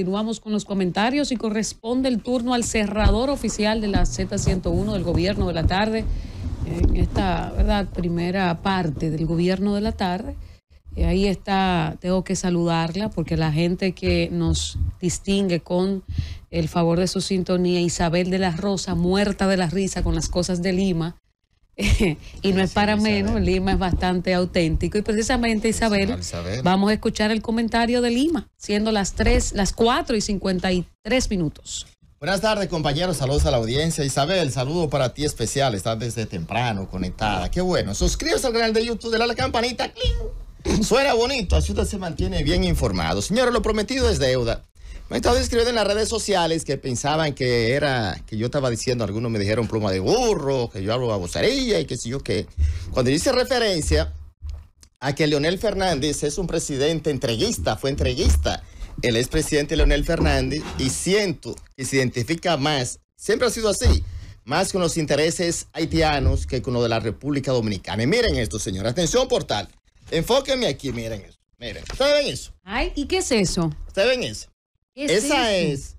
Continuamos con los comentarios y corresponde el turno al cerrador oficial de la Z101 del gobierno de la tarde. En esta primera parte del gobierno de la tarde, eh, ahí está, tengo que saludarla porque la gente que nos distingue con el favor de su sintonía, Isabel de la Rosa, muerta de la risa con las cosas de Lima, y no es para menos, Lima es bastante auténtico. Y precisamente, Isabel, vamos a escuchar el comentario de Lima, siendo las 3, las 4 y 53 minutos. Buenas tardes, compañeros. Saludos a la audiencia. Isabel, saludo para ti especial. Estás desde temprano conectada. Qué bueno. Suscríbete al canal de YouTube, dale a la campanita. Suena bonito, así usted se mantiene bien informado. Señores, lo prometido es deuda. Me estado escribiendo en las redes sociales que pensaban que era, que yo estaba diciendo, algunos me dijeron pluma de burro, que yo hablo babosaría y qué sé yo qué. Cuando hice referencia a que Leonel Fernández es un presidente entreguista, fue entreguista, el expresidente Leonel Fernández, y siento que se identifica más, siempre ha sido así, más con los intereses haitianos que con los de la República Dominicana. Y miren esto, señor, atención portal, enfóquenme aquí, miren esto. Miren, ¿ustedes ven eso? Ay, ¿y qué es eso? ¿Ustedes ven eso? Esa es,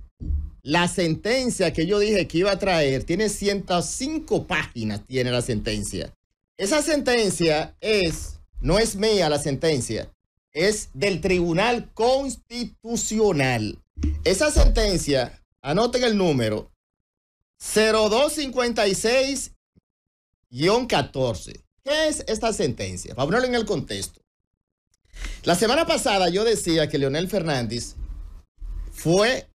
la sentencia que yo dije que iba a traer. Tiene 105 páginas, tiene la sentencia. Esa sentencia es, no es mía la sentencia, es del Tribunal Constitucional. Esa sentencia, anoten el número, 0256-14. ¿Qué es esta sentencia? Para ponerlo en el contexto. La semana pasada yo decía que Leonel Fernández fue,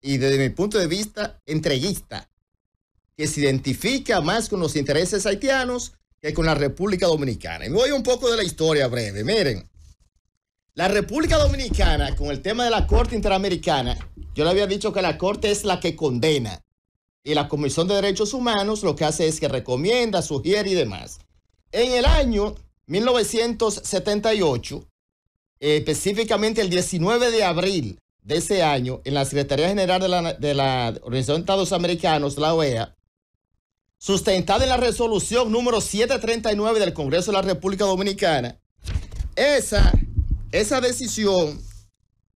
y desde mi punto de vista, entreguista, que se identifica más con los intereses haitianos que con la República Dominicana. Y voy un poco de la historia breve. Miren, la República Dominicana, con el tema de la Corte Interamericana, yo le había dicho que la Corte es la que condena. Y la Comisión de Derechos Humanos lo que hace es que recomienda, sugiere y demás. En el año 1978, específicamente el 19 de abril, de ese año, en la Secretaría General de la, Organización de Estados Americanos, la OEA, sustentada en la resolución número 739 del Congreso de la República Dominicana, esa, esa decisión,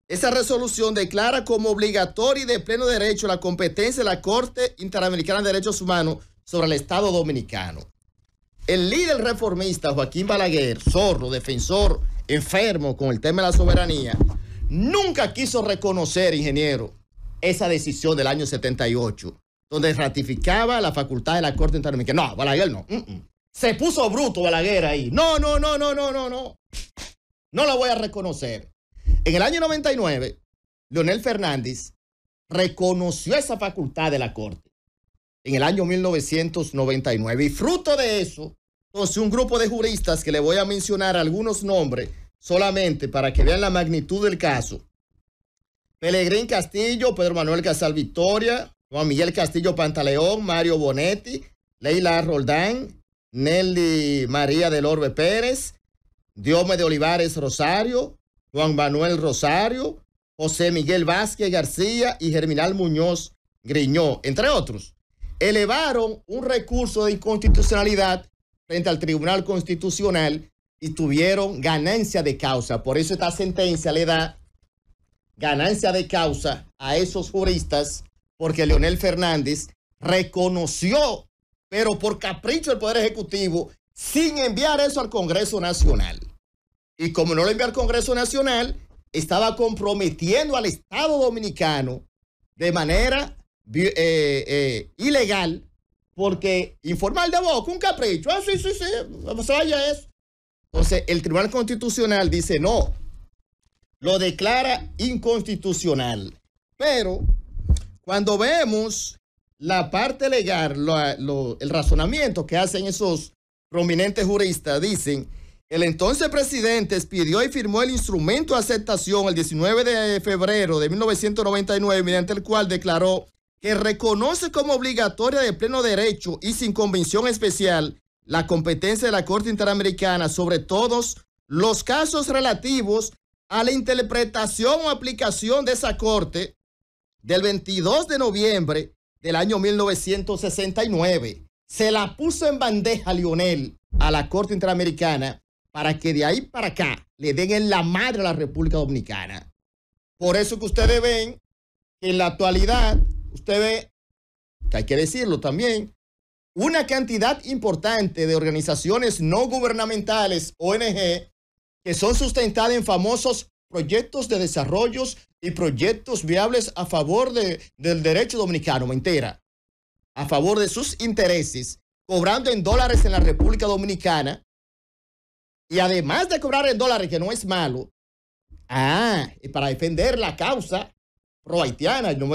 esa resolución declara como obligatoria y de pleno derecho la competencia de la Corte Interamericana de Derechos Humanos sobre el Estado Dominicano. El líder reformista Joaquín Balaguer, zorro, defensor, enfermo con el tema de la soberanía, nunca quiso reconocer, ingeniero, esa decisión del año 78, donde ratificaba la facultad de la Corte Interamericana. No, Balaguer no. Mm, mm. Se puso bruto Balaguer ahí. No, no, no, no, no, no, no. No la voy a reconocer. En el año 99, Leonel Fernández reconoció esa facultad de la Corte en el año 1999. Y fruto de eso, entonces un grupo de juristas que le voy a mencionar algunos nombres solamente para que vean la magnitud del caso. Pelegrín Castillo, Pedro Manuel Casal Victoria, Juan Miguel Castillo Pantaleón, Mario Bonetti, Leila Roldán, Nelly María del Orbe Pérez, Diome de Olivares Rosario, Juan Manuel Rosario, José Miguel Vázquez García y Germinal Muñoz Griñó, entre otros, elevaron un recurso de inconstitucionalidad frente al Tribunal Constitucional y tuvieron ganancia de causa. Por eso esta sentencia le da ganancia de causa a esos juristas, porque Leonel Fernández reconoció, pero por capricho del Poder Ejecutivo, sin enviar eso al Congreso Nacional. Y como no lo envió al Congreso Nacional, estaba comprometiendo al Estado Dominicano de manera eh, eh, ilegal, porque informar de boca, un capricho, ah, sí, sí, sí, se vaya eso. Entonces, el Tribunal Constitucional dice no, lo declara inconstitucional. Pero cuando vemos la parte legal, el razonamiento que hacen esos prominentes juristas, dicen, el entonces presidente expidió y firmó el instrumento de aceptación el 19 de febrero de 1999, mediante el cual declaró que reconoce como obligatoria de pleno derecho y sin convención especial la competencia de la Corte Interamericana sobre todos los casos relativos a la interpretación o aplicación de esa Corte del 22 de noviembre del año 1969. Se la puso en bandeja Lionel a la Corte Interamericana para que de ahí para acá le den en la madre a la República Dominicana. Por eso que ustedes ven que en la actualidad, usted ve, que hay que decirlo también, una cantidad importante de organizaciones no gubernamentales, ONG, que son sustentadas en famosos proyectos de desarrollos y proyectos viables a favor de, del derecho dominicano, me entera, a favor de sus intereses, cobrando en dólares en la República Dominicana. Y además de cobrar en dólares, que no es malo, ah, y para defender la causa pro haitiana, no,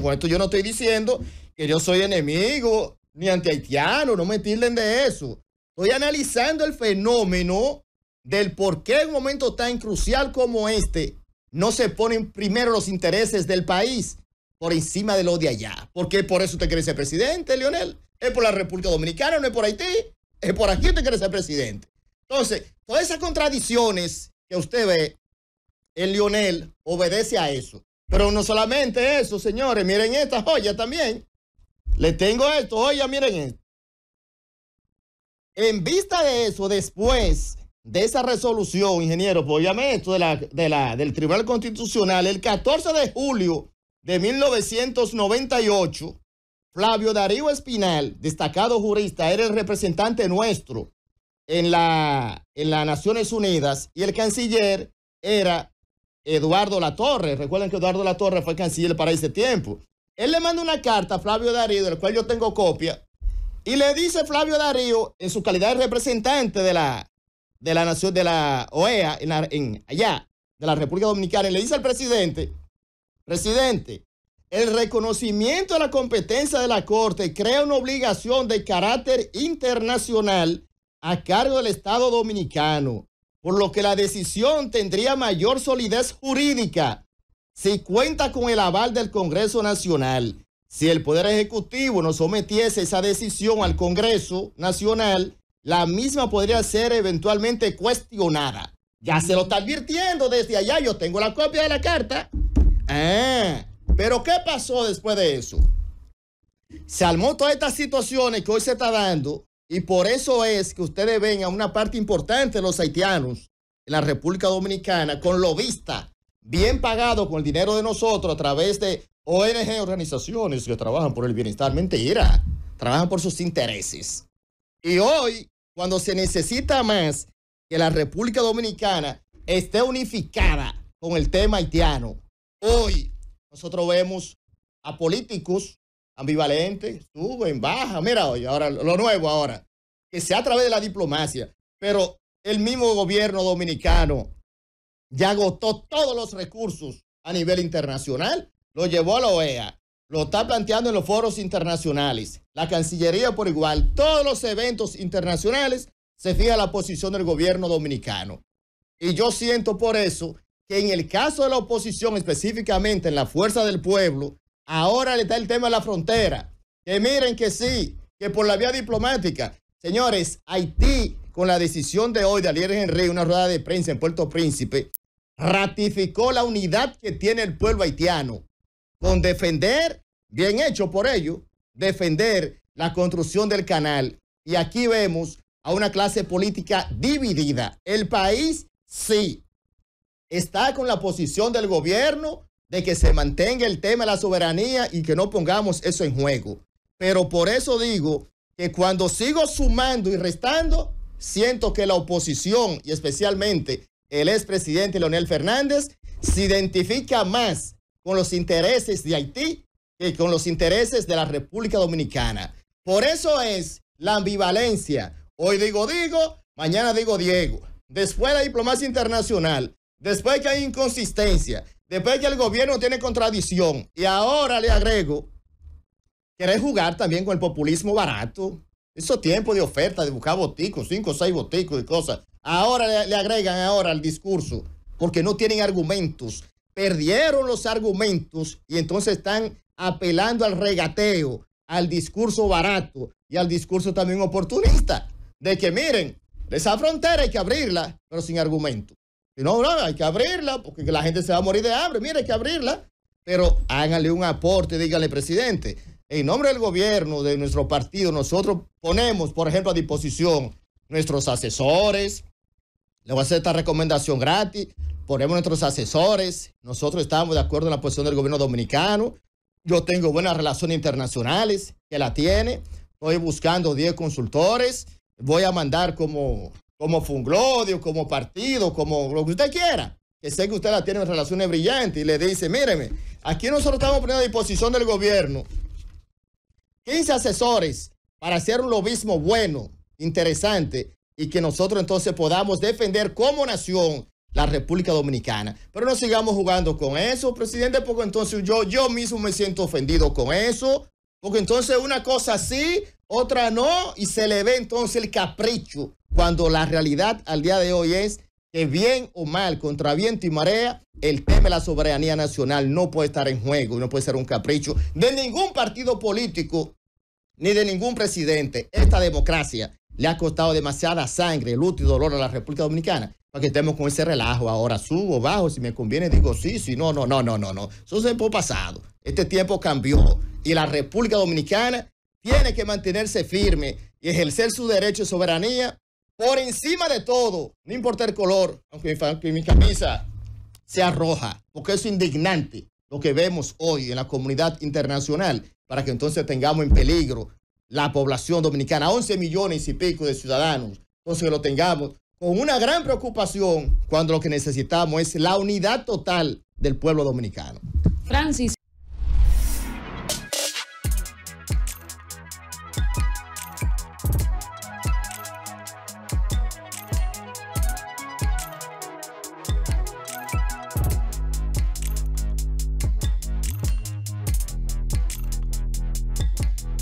con esto yo no estoy diciendo que yo soy enemigo ni antihaitiano, no me tilden de eso. Estoy analizando el fenómeno del por qué en un momento tan crucial como este no se ponen primero los intereses del país por encima de los de allá. Porque por eso te quiere ser presidente, Leonel. Es por la República Dominicana, no es por Haití. Es por aquí te quiere ser presidente. Entonces, todas esas contradicciones que usted ve el Leonel obedece a eso. Pero no solamente eso, señores, miren esta joya también. Le tengo esto, oye, miren esto. En vista de eso, después de esa resolución, ingeniero, pues esto del Tribunal Constitucional, el 14 de julio de 1998, Flavio Darío Espinal, destacado jurista, era el representante nuestro en, la, en las Naciones Unidas y el canciller era Eduardo Latorre. Recuerden que Eduardo Latorre fue canciller para ese tiempo. Él le manda una carta a Flavio Darío, de la cual yo tengo copia, y le dice Flavio Darío, en su calidad de representante de la, de la nación, de la OEA, en, allá, de la República Dominicana, y le dice al presidente, presidente, el reconocimiento de la competencia de la Corte crea una obligación de carácter internacional a cargo del Estado dominicano, por lo que la decisión tendría mayor solidez jurídica si cuenta con el aval del Congreso Nacional, si el Poder Ejecutivo no sometiese esa decisión al Congreso Nacional, la misma podría ser eventualmente cuestionada. Ya se lo está advirtiendo desde allá, yo tengo la copia de la carta. Ah, pero ¿qué pasó después de eso? Se armó todas estas situaciones que hoy se está dando y por eso es que ustedes ven a una parte importante de los haitianos en la República Dominicana con lo vista bien pagado con el dinero de nosotros a través de ONG, organizaciones que trabajan por el bienestar. Mentira, trabajan por sus intereses. Y hoy, cuando se necesita más que la República Dominicana esté unificada con el tema haitiano, hoy nosotros vemos a políticos ambivalentes, suben, baja mira hoy, ahora lo nuevo ahora, que sea a través de la diplomacia, pero el mismo gobierno dominicano ya agotó todos los recursos a nivel internacional, lo llevó a la OEA, lo está planteando en los foros internacionales, la Cancillería por igual, todos los eventos internacionales se fija la posición del gobierno dominicano. Y yo siento por eso que en el caso de la oposición, específicamente en la fuerza del pueblo, ahora le está el tema de la frontera. Que miren que sí, que por la vía diplomática. Señores, Haití, con la decisión de hoy de Alier Henry, una rueda de prensa en Puerto Príncipe, ratificó la unidad que tiene el pueblo haitiano con defender, bien hecho por ello, defender la construcción del canal. Y aquí vemos a una clase política dividida. El país sí está con la posición del gobierno de que se mantenga el tema de la soberanía y que no pongamos eso en juego. Pero por eso digo que cuando sigo sumando y restando, siento que la oposición y especialmente el expresidente Leonel Fernández se identifica más con los intereses de Haití que con los intereses de la República Dominicana. Por eso es la ambivalencia. Hoy digo digo, mañana digo Diego. Después la diplomacia internacional, después que hay inconsistencia, después que el gobierno tiene contradicción. Y ahora le agrego, querer jugar también con el populismo barato, eso tiempo de oferta, de buscar boticos, cinco o seis boticos y cosas. Ahora le, agregan ahora al discurso, porque no tienen argumentos. Perdieron los argumentos y entonces están apelando al regateo, al discurso barato y al discurso también oportunista. De que miren, esa frontera hay que abrirla, pero sin argumento. Si no, hay que abrirla porque la gente se va a morir de hambre. Mire, hay que abrirla. Pero háganle un aporte, díganle, presidente, en nombre del gobierno, de nuestro partido, nosotros ponemos, por ejemplo, a disposición nuestros asesores. Le voy a hacer esta recomendación gratis. Ponemos nuestros asesores. Nosotros estamos de acuerdo en la posición del gobierno dominicano. Yo tengo buenas relaciones internacionales, que la tiene. Estoy buscando 10 consultores. Voy a mandar como, como Funglodio, como partido, como lo que usted quiera. Que sé que usted la tiene en relaciones brillantes y le dice, míreme, aquí nosotros estamos poniendo a disposición del gobierno 15 asesores para hacer un lobismo bueno, interesante, y que nosotros entonces podamos defender como nación la República Dominicana. Pero no sigamos jugando con eso, presidente, porque entonces yo, yo mismo me siento ofendido con eso, porque entonces una cosa sí, otra no, y se le ve entonces el capricho, cuando la realidad al día de hoy es que bien o mal, contra viento y marea, el tema de la soberanía nacional no puede estar en juego no puede ser un capricho de ningún partido político ni de ningún presidente. Esta democracia le ha costado demasiada sangre, luto y dolor a la República Dominicana para que estemos con ese relajo. Ahora subo, bajo, si me conviene digo sí, si no, no, no, no, no, no. Eso es tiempo pasado. Este tiempo cambió y la República Dominicana tiene que mantenerse firme y ejercer su derecho y soberanía por encima de todo, no importa el color, aunque mi, aunque mi camisa sea roja, porque es indignante lo que vemos hoy en la comunidad internacional para que entonces tengamos en peligro la población dominicana, 11 millones y pico de ciudadanos. Entonces lo tengamos con una gran preocupación cuando lo que necesitamos es la unidad total del pueblo dominicano. Francis.